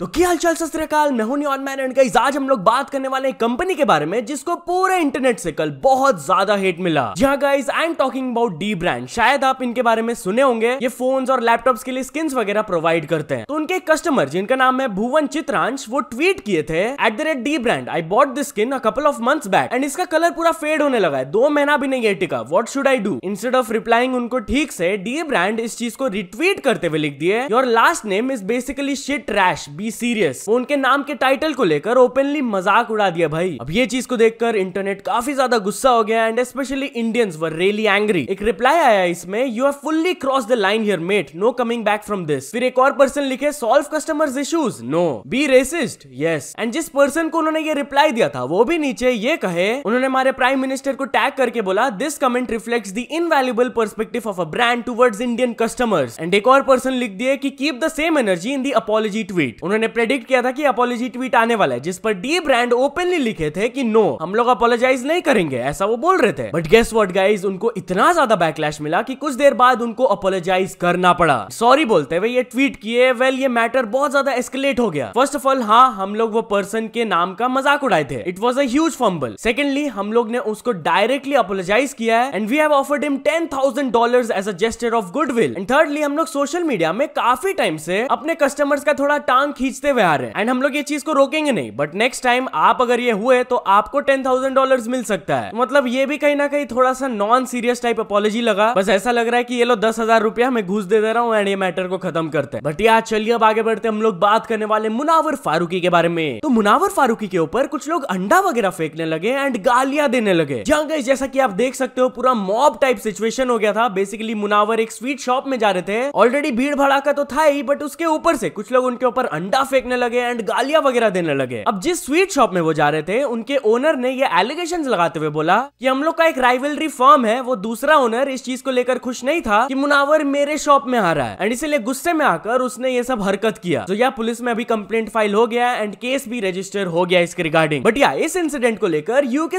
तो क्या हाल चाल मैं हूं न्यून मैन एंड गाइज आज हम लोग बात करने वाले हैं कंपनी के बारे में जिसको पूरे इंटरनेट से कल बहुत ज्यादा हेट मिला जी हाँ guys I am talking about dbrand शायद आप इनके बारे में सुने होंगे ये फोन्स और लैपटॉप्स के लिए स्किन वगैरह प्रोवाइड करते हैं तो उनके कस्टमर जिनका नाम है भुवन चित्रांश वो ट्वीट किए थे at the rate dbrand I bought this skin a couple of months back and इसका कलर पूरा फेड होने लगा है दो महीना भी नहीं है टिका what should I do instead of replying उनको ठीक से डी ब्रांड इस चीज को रिट्वीट करते हुए लिख दिए your last name is basically shit rash be be serious वो उनके नाम के टाइटल को लेकर ओपनली मजाक उड़ा दिया भाई अब ये चीज को देखकर इंटरनेट काफी ज्यादा गुस्सा हो गया and especially Indians were really angry एक रिप्लाई आया इसमें you have fully cross the line here mate no coming back from this फिर एक और पर्सन लिखे solve customers issues no be racist yes and जिस पर्सन को उन्होंने ये रिप्लाई दिया था वो भी नीचे ये कहे उन्होंने हमारे प्राइम मिनिस्टर को टैग करके बोला this comment reflects the invaluable perspective of a brand towards Indian customers and एक और पर्सन लिख दिए कि keep the same energy in the apology tweet उन्होंने उन्होंने प्रेडिक्ट किया था कि अपोलॉजी ट्वीट आने वाला है जिस पर डी ब्रांड ओपनली लिखे थे कि नो हम लोग अपोलोजाइज नहीं करेंगे ऐसा वो बोल रहे थे बट गेस वॉट गाइज उनको इतना ज्यादा बैकलैश मिला कि कुछ देर बाद उनको अपोलोजाइज करना पड़ा सॉरी बोलते हुए ये ट्वीट किए वेल ये मैटर बहुत ज्यादा एस्केलेट हो गया फर्स्ट ऑफ ऑल हाँ हम लोग वो पर्सन के नाम का मजाक उड़ाए थे it was a fumble secondly हम लोग ने उसको डायरेक्टली अपोलोजाइज किया है and we have offered him ten thousand dollar as a gesture of goodwill and thirdly हम लोग सोशल मीडिया में काफी टाइम से अपने कस्टमर्स का थोड़ा टांग खींच खींचते हुए आ रहे हैं एंड हम लोग ये चीज को रोकेंगे नहीं बट नेक्स्ट टाइम आप अगर ये हुए तो आपको टेन थाउजेंड डॉलर मिल सकता है मतलब ये भी कहीं ना कहीं थोड़ा सा नॉन सीरियस टाइप अपॉलॉजी लगा बस ऐसा लग रहा है कि ये लो दस हजार रुपया मैं घुस दे दे रहा हूँ एंड ये मैटर को खत्म करते हैं बट यार चलिए अब आगे बढ़ते हम लोग बात करने वाले मुनावर फारूकी के बारे में तो मुनावर फारूकी के ऊपर कुछ लोग अंडा वगैरह फेंकने लगे एंड गालियां देने लगे जहाँ जैसा की आप देख सकते हो पूरा मॉब टाइप सिचुएशन हो गया था बेसिकली मुनावर एक स्वीट शॉप में जा रहे थे ऑलरेडी भीड़ भड़ाका तो था ही बट उसके ऊपर से कुछ लोग उनके ऊपर अंडा गड्ढा फेंकने लगे एंड गालियां वगैरह देने लगे अब जिस स्वीट शॉप में वो जा रहे थे उनके ओनर ने ये एलिगेशन लगाते हुए बोला कि हम लोग का एक राइवलरी फॉर्म है वो दूसरा ओनर इस चीज को लेकर खुश नहीं था कि मुनावर मेरे शॉप में आ रहा है एंड इसीलिए गुस्से में आकर उसने ये सब हरकत किया तो यह पुलिस में अभी कंप्लेंट फाइल हो गया एंड केस भी रजिस्टर हो गया इसके रिगार्डिंग बट या इस इंसिडेंट को लेकर यूके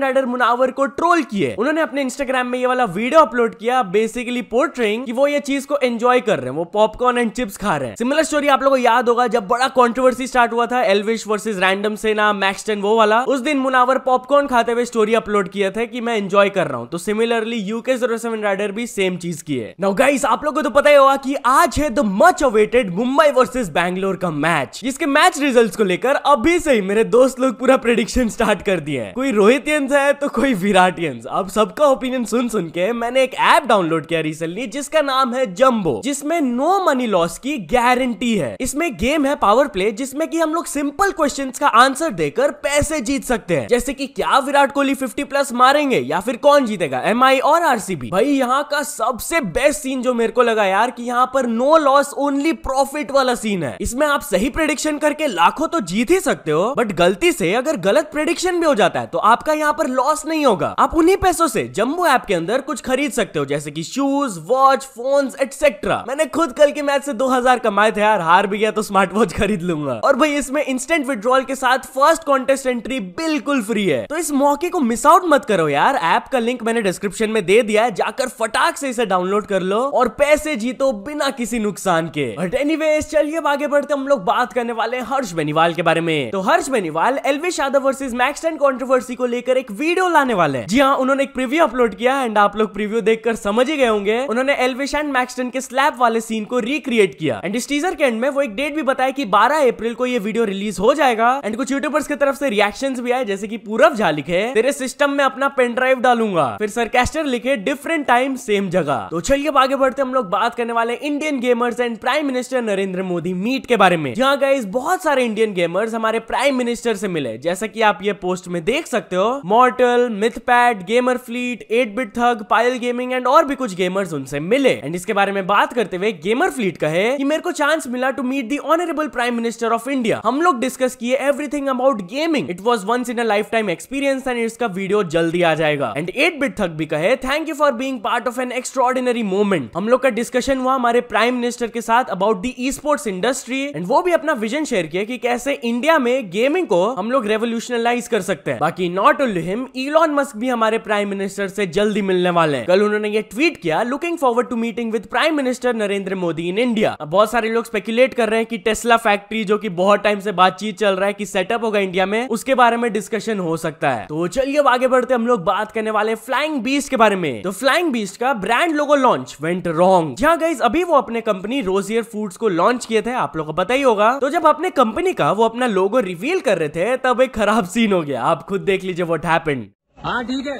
राइडर मुनावर को ट्रोल किए उन्होंने अपने इंस्टाग्राम में ये वाला वीडियो अपलोड किया बेसिकली पोर्ट्रेइंग कि वो ये चीज को एंजॉय कर रहे हैं वो पॉपकॉर्न एंड चिप्स खा रहे हैं सिमिलर स्टोरी आप लोगों को याद होगा जब जब बड़ा कॉन्ट्रोवर्सी स्टार्ट हुआ था एलविश वर्सेज रैंडम सेना मैक्स टेन वो वाला उस दिन मुनावर पॉपकॉर्न खाते हुए स्टोरी अपलोड किया था कि मैं एंजॉय कर रहा हूँ तो similarly UK zero seven rider भी सेम चीज की है नाउ गाइस आप लोग को तो पता ही होगा कि आज है the much awaited Mumbai versus Bangalore का मैच जिसके मैच रिजल्ट को लेकर अभी से ही मेरे दोस्त लोग पूरा प्रिडिक्शन स्टार्ट कर दिए हैं कोई रोहित है तो कोई विराट अब सबका ओपिनियन सुन सुन के मैंने एक ऐप डाउनलोड किया रिसेंटली जिसका नाम है जम्बो जिसमें नो मनी लॉस की गारंटी है इसमें गेम गेम है पावर प्ले जिसमें कि हम लोग सिंपल क्वेश्चन का आंसर देकर पैसे जीत सकते हैं जैसे कि क्या विराट कोहली 50 प्लस मारेंगे या फिर कौन जीतेगा एम और आरसीबी भाई यहाँ का सबसे बेस्ट सीन जो मेरे को लगा यार कि यहाँ पर नो लॉस ओनली प्रॉफिट वाला सीन है इसमें आप सही प्रेडिक्शन करके लाखों तो जीत ही सकते हो बट गलती से अगर गलत प्रेडिक्शन भी हो जाता है तो आपका यहाँ पर लॉस नहीं होगा आप उन्हीं पैसों से जम्बो ऐप के अंदर कुछ खरीद सकते हो जैसे की शूज वॉच फोन एटसेट्रा मैंने खुद कल के मैच से दो कमाए थे यार हार भी गया तो स्मार्ट स्मार्ट वॉच खरीद लूंगा और भाई इसमें इंस्टेंट विड्रॉल के साथ फर्स्ट कॉन्टेस्ट एंट्री बिल्कुल फ्री है तो इस मौके को मिस आउट मत करो यार ऐप का लिंक मैंने डिस्क्रिप्शन में दे दिया है जाकर फटाक से इसे डाउनलोड कर लो और पैसे जीतो बिना किसी नुकसान के बट एनी चलिए आगे बढ़ते हम लोग बात करने वाले हर्ष बेनीवाल के बारे में तो Harsh Beniwal Elvish Yadav versus Maxtern controversy को लेकर एक वीडियो लाने वाले हैं जी हाँ उन्होंने एक प्रीव्यू अपलोड किया एंड आप लोग प्रीव्यू देखकर समझ ही गए होंगे उन्होंने एलविश एंड मैक्स टेन के स्लैब वाले सीन को रिक्रिएट किया एंड इस टीजर के एंड में वो एक डेट भी बताया पता है कि 12 अप्रैल को ये वीडियो रिलीज हो जाएगा एंड कुछ यूट्यूबर्स की तरफ से रिएक्शंस भी आए जैसे कि पूरब झा लिखे तेरे सिस्टम में अपना पेन ड्राइव डालूंगा फिर सरकेस्टर लिखे डिफरेंट टाइम सेम जगह तो चलिए अब आगे बढ़ते हम लोग बात करने वाले Indian gamers and prime minister Narendra Modi meet के बारे में जहाँ गए बहुत सारे इंडियन गेमर्स हमारे प्राइम मिनिस्टर से मिले जैसा की आप ये पोस्ट में देख सकते हो Mortal Mythpat gamer fleet eight bit thug Payal gaming and और भी कुछ गेमर्स उनसे मिले एंड इसके बारे में बात करते हुए गेमर फ्लीट कहे की मेरे को चांस मिला to meet the honour honourable prime minister of India हम लोग डिस्कस किए everything about gaming it was once in a life time experience and इसका वीडियो जल्दी आ जाएगा एंड एट बिट थक भी कहे thank you for being part of an extraordinary moment हम लोग का डिस्कशन हुआ हमारे प्राइम मिनिस्टर के साथ about the esports industry and वो भी अपना विजन शेयर किया कि कैसे इंडिया में गेमिंग को हम लोग रेवोल्यूशनलाइज कर सकते हैं बाकी not only him Elon Musk भी हमारे प्राइम मिनिस्टर से जल्दी मिलने वाले हैं कल उन्होंने ये ट्वीट किया looking forward to meeting with prime minister Narendra Modi in India बहुत सारे लोग स्पेक्यूलेट कर रहे हैं कि टेस्ट टेस्ला फैक्ट्री जो की बहुत टाइम से बातचीत चल रहा है की सेटअप होगा इंडिया में उसके बारे में डिस्कशन हो सकता है तो चलिए आगे बढ़ते हम लोग बात करने वाले फ्लाइंग बीस्ट के बारे में तो फ्लाइंग बीस्ट का brand logo launch went wrong जहाँ गाइज अभी वो अपने कंपनी रोजियर फूड्स को लॉन्च किए थे आप लोग को पता ही होगा तो जब अपने कंपनी का वो अपना लोगो रिवील कर रहे थे तब एक खराब सीन हो गया आप खुद देख लीजिए वॉट हैपेंड हाँ ठीक है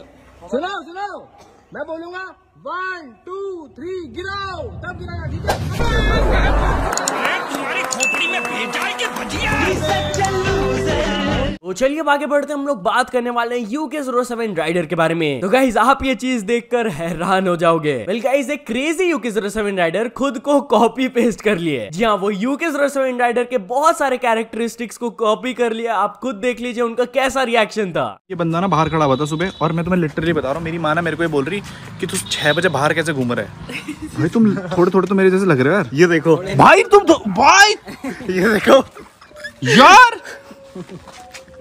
सुनाओ सुनाओ मैं बोलूंगा वन टू थ्री गिराओ तब गिराना ठीक है तुम्हारी खोपड़ी में भेजा है भजिया तो चलिए आगे बढ़ते हम लोग बात करने वाले हैं यूके जीरो सेवन राइडर के बारे में तो गाइज आप ये चीज देखकर हैरान हो जाओगे वेल गाइज एक crazy UK zero seven rider खुद को कॉपी पेस्ट कर लिए जी हाँ वो यूके जीरो सेवन राइडर के बहुत सारे कैरेक्टरिस्टिक्स को कॉपी कर लिया आप खुद देख लीजिए उनका कैसा रिएक्शन था ये बंदा ना बाहर खड़ा हुआ था सुबह और मैं तुम्हें लिटरली बता रहा हूँ मेरी माना मेरे को ये बोल रही की तुम छह बजे बाहर कैसे घूम रहे भाई तुम थोड़े थोड़े तो मेरे जैसे लग रहे हो यार ये देखो भाई तुम तो- भाई ये देखो यार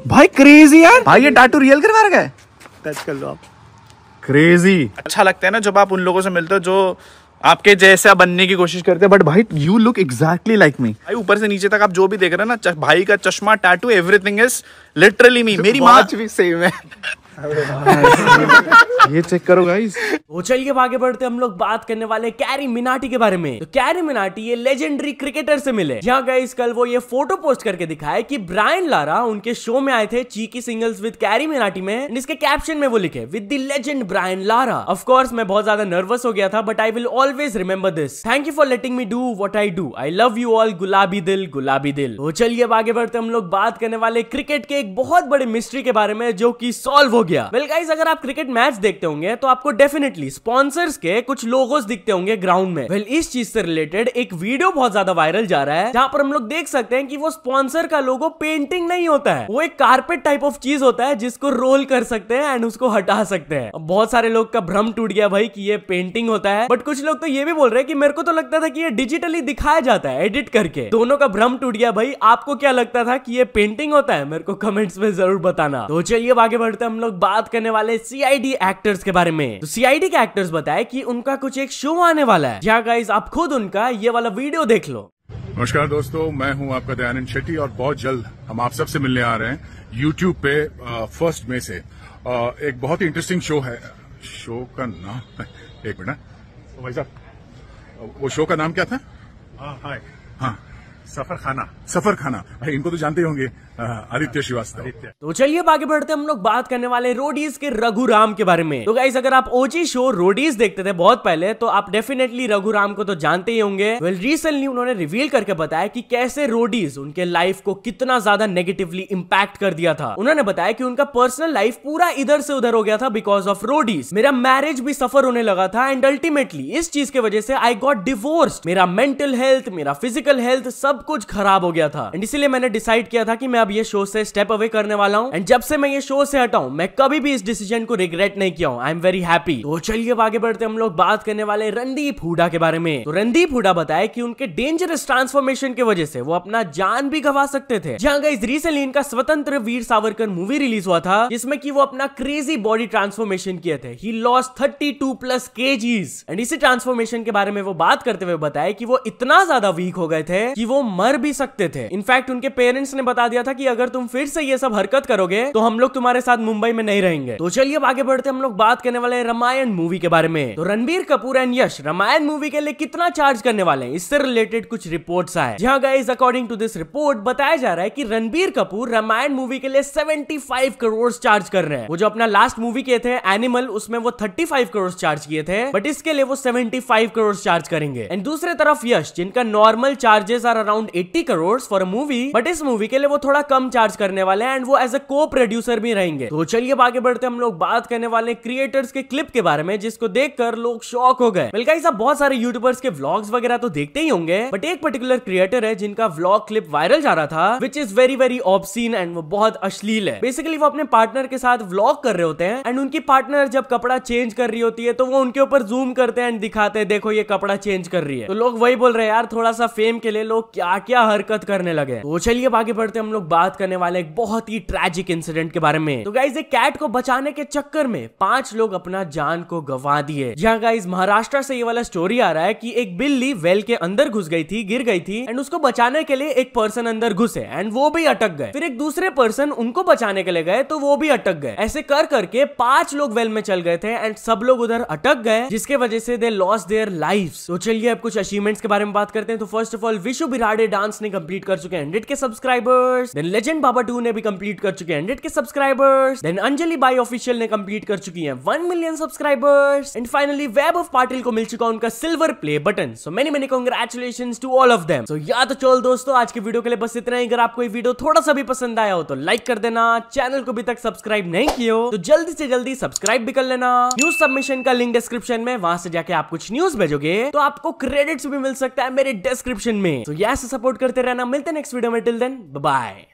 भाई क्रेजी यार भाई ये टाटू रियल करवा रखा है टच कर लो आप क्रेजी अच्छा लगता है ना जब आप उन लोगों से मिलते हो जो आपके जैसा बनने की कोशिश करते हैं बट भाई you look exactly like me भाई ऊपर से नीचे तक आप जो भी देख रहे हैं ना भाई का चश्मा tattoo everything is literally me मेरी माँ भी सेम है ये चेक करो गाइस तो चलिए आगे बढ़ते हम लोग बात करने वाले कैरी मिनाटी के बारे में तो कैरी मिनाटी ये लेजेंडरी क्रिकेटर से मिले जहाँ गाइस कल वो ये फोटो पोस्ट करके दिखाए कि ब्रायन लारा उनके शो में आए थे cheeky singles with Carry Minati में इसके कैप्शन में वो लिखे with the legend Brian Lara of course मैं बहुत ज्यादा नर्वस हो गया था but I will always remember this thank you for letting me do what I do I love you all गुलाबी दिल गुलाबी दिल वो चलिए आगे बढ़ते हम लोग बात करने वाले क्रिकेट के एक बहुत बड़े मिस्ट्री के बारे में जो की सोल्व हो गया वेल well, गाइस अगर आप क्रिकेट मैच देखते होंगे तो आपको डेफिनेटली स्पॉन्सर्स के कुछ लोगोस दिखते होंगे ग्राउंड में वेल well, इस चीज से रिलेटेड एक वीडियो बहुत ज्यादा वायरल जा रहा है जहाँ पर हम लोग देख सकते हैं कि वो स्पॉन्सर का लोगो पेंटिंग नहीं होता है वो एक कार्पेट टाइप ऑफ चीज होता है जिसको रोल कर सकते हैं एंड उसको हटा सकते हैं बहुत सारे लोग का भ्रम टूट गया भाई की ये पेंटिंग होता है बट कुछ लोग तो ये भी बोल रहे हैं कि मेरे को तो लगता था कि ये डिजिटली दिखाया जाता है एडिट करके दोनों का भ्रम टूट गया भाई आपको क्या लगता था कि ये पेंटिंग होता है मेरे को कमेंट्स में जरूर बताना तो चलिए आगे बढ़ते हम लोग लोग बात करने वाले सीआईडी एक्टर्स के बारे में तो सीआईडी के एक्टर्स बताए कि उनका कुछ एक शो आने वाला है जहाँ गाइज आप खुद उनका ये वाला वीडियो देख लो नमस्कार दोस्तों मैं हूं आपका दयानंद शेट्टी और बहुत जल्द हम आप सबसे मिलने आ रहे हैं यूट्यूब पे फर्स्ट मे से आ, एक बहुत ही इंटरेस्टिंग शो है शो का नाम एक मिनट हाँ। तो भाई साहब वो शो का नाम क्या था हाय हाँ सफर खाना सफर खाना भाई इनको तो जानते होंगे आदित्य श्रीवास्तव तो चलिए आगे बढ़ते हम लोग बात करने वाले रोडीज के रघुराम के बारे में तो गाइज अगर आप ओजी शो रोडीज देखते थे बहुत पहले तो आप डेफिनेटली रघुराम को तो जानते ही होंगे वेल रिसेंटली उन्होंने रिवील करके बताया कि कैसे रोडीज उनके लाइफ को कितना ज्यादा नेगेटिवली इम्पैक्ट कर दिया था उन्होंने बताया कि उनका पर्सनल लाइफ पूरा इधर से उधर हो गया था बिकॉज ऑफ रोडीज मेरा मैरिज भी सफर होने लगा था एंड अल्टीमेटली इस चीज के वजह से आई गॉट डिवोर्स मेरा मेंटल हेल्थ मेरा फिजिकल हेल्थ सब कुछ खराब हो गया था एंड इसीलिए मैंने डिसाइड किया था कि मैं अब ये शो से स्टेप अवे करने वाला हूँ एंड जब से मैं ये शो से हटाऊ मैं कभी भी इस डिसीजन को रिग्रेट नहीं किया हूँ आई एम वेरी हैप्पी तो चलिए आगे बढ़ते हम लोग बात करने वाले रणदीप हुडा के बारे में तो रणदीप हुडा बताए की उनके डेंजरस ट्रांसफॉर्मेशन की वजह से वो अपना जान भी गवा सकते थे जहाँ गई रिसेंटली इनका स्वतंत्र वीर सावरकर मूवी रिलीज हुआ था जिसमें की वो अपना क्रेजी बॉडी ट्रांसफॉर्मेशन किए थे ही loss thirty two plus kgs and इसी ट्रांसफॉर्मेशन के बारे में वो बात करते हुए बताया कि वो इतना ज्यादा वीक हो गए थे कि वो मर भी सकते थे इनफैक्ट उनके पेरेंट्स ने बता दिया था कि अगर तुम फिर से ये सब हरकत करोगे तो हम लोग तुम्हारे साथ मुंबई में नहीं रहेंगे तो चलिए अब आगे बढ़ते हम लोग बात करने वाले रामायण मूवी के बारे में तो रणबीर कपूर एंड यश रामायण मूवी के लिए कितना चार्ज करने वाले हैं इससे रिलेटेड कुछ रिपोर्ट आए जहाँ guys according to this report बताया जा रहा है की रणबीर कपूर रामायण मूवी के लिए सेवेंटी करोड़ चार्ज कर रहे हैं वो जो अपना लास्ट मूवी किए थे एनिमल उसमें वो थर्टी करोड़ चार्ज किए थे बट इसके लिए वो सेवेंटी करोड़ चार्ज करेंगे एंड दूसरे तरफ यश जिनका normal charges are around 80 crore for movie but इस मूवी के लिए वो थोड़ा कम चार्ज करने वाले हैं एंड वो एज अ को प्रोड्यूसर भी रहेंगे तो चलिए आगे बढ़ते हम लोग बात करने वाले क्रिएटर्स के क्लिप के बारे में जिसको देखकर लोग शॉक हो गए मिलका आप बहुत सारे यूट्यूबर्स के व्लॉग्स वगैरह तो देखते ही होंगे बट एक पर्टिकुलर क्रिएटर है जिनका व्लॉग क्लिप वायरल जा रहा था which is very very obscene and वो बहुत अश्लील है बेसिकली वो अपने पार्टनर के साथ व्लॉग कर रहे होते हैं एंड उनकी पार्टनर जब कपड़ा चेंज कर रही होती है तो वो उनके ऊपर जूम करते हैं एंड दिखाते हैं देखो ये कपड़ा चेंज कर रही है तो लोग वही बोल रहे हैं यार थोड़ा सा फेम के लिए लोग क्या क्या हरकत करने लगे तो चलिए आगे बढ़ते हम लोग बात करने वाले एक बहुत ही ट्रेजिक इंसिडेंट के बारे में तो गाइज एक कैट को बचाने के चक्कर में पांच लोग अपना जान को गवा दिए जहाँ गाइज महाराष्ट्र से ये वाला स्टोरी आ रहा है की एक बिल्ली वेल के अंदर घुस गई थी गिर गई थी एंड उसको बचाने के लिए एक पर्सन अंदर घुसे एंड वो भी अटक गए फिर एक दूसरे पर्सन उनको बचाने के लिए गए तो वो भी अटक गए ऐसे कर करके पांच लोग वेल में चल गए थे एंड सब लोग उधर अटक गए जिसके वजह से दे लॉस देयर लाइफ तो चलिए अब कुछ अचीवमेंट्स के बारे में बात करते हैं तो फर्स्ट ऑफ ऑल विश्व बिराट लाडे डांस ने कंप्लीट कर चुके हैं hundred K subscribers then legend बाबा टू ने भी कंप्लीट कर चुके हैं hundred K subscribers then Anjali बाई ऑफिशियल ने कंप्लीट कर चुकी है one million subscribers and finally web of Patil को मिल चुका उनका सिल्वर प्ले बटन सो मैंने मैंने congratulation to all of them so या तो चल दोस्तों आज के वीडियो के लिए बस इतना ही अगर आपको ये वीडियो थोड़ा सा भी पसंद आया हो तो लाइक कर देना चैनल को भी तक सब्सक्राइब नहीं किया तो जल्दी से जल्दी सब्सक्राइब भी कर लेना न्यूज सबमिशन का लिंक डिस्क्रिप्शन में वहां से जाके आप कुछ न्यूज भेजोगे तो आपको क्रेडिट्स भी मिल सकता है मेरे डिस्क्रिप्शन में तो so, यस yes, से सपोर्ट करते रहना मिलते नेक्स्ट वीडियो में टिल देन बाय